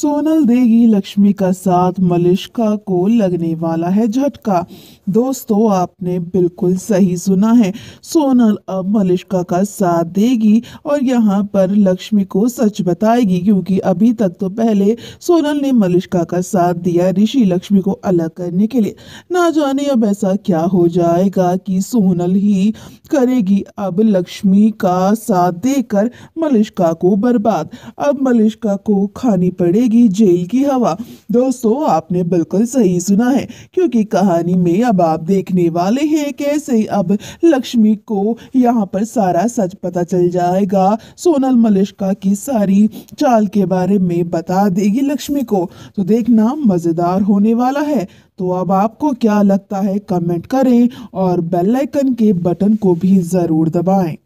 सोनल देगी लक्ष्मी का साथ मलिश्का को लगने वाला है झटका दोस्तों आपने बिल्कुल सही सुना है सोनल अब मलिश्का का साथ देगी और यहाँ पर लक्ष्मी को सच बताएगी क्योंकि अभी तक तो पहले सोनल ने मलिश्का का साथ दिया ऋषि लक्ष्मी को अलग करने के लिए ना जाने अब ऐसा क्या हो जाएगा कि सोनल ही करेगी अब लक्ष्मी का साथ देकर मलिश्का को बर्बाद अब मलिश्का को खानी पड़ेगी लगेगी जेल की हवा दोस्तों आपने बिल्कुल सही सुना है क्योंकि कहानी में अब आप देखने वाले हैं कैसे अब लक्ष्मी को यहाँ पर सारा सच पता चल जाएगा सोनल मलिश्का की सारी चाल के बारे में बता देगी लक्ष्मी को तो देखना मज़ेदार होने वाला है तो अब आपको क्या लगता है कमेंट करें और बेल आइकन के बटन को भी ज़रूर दबाएं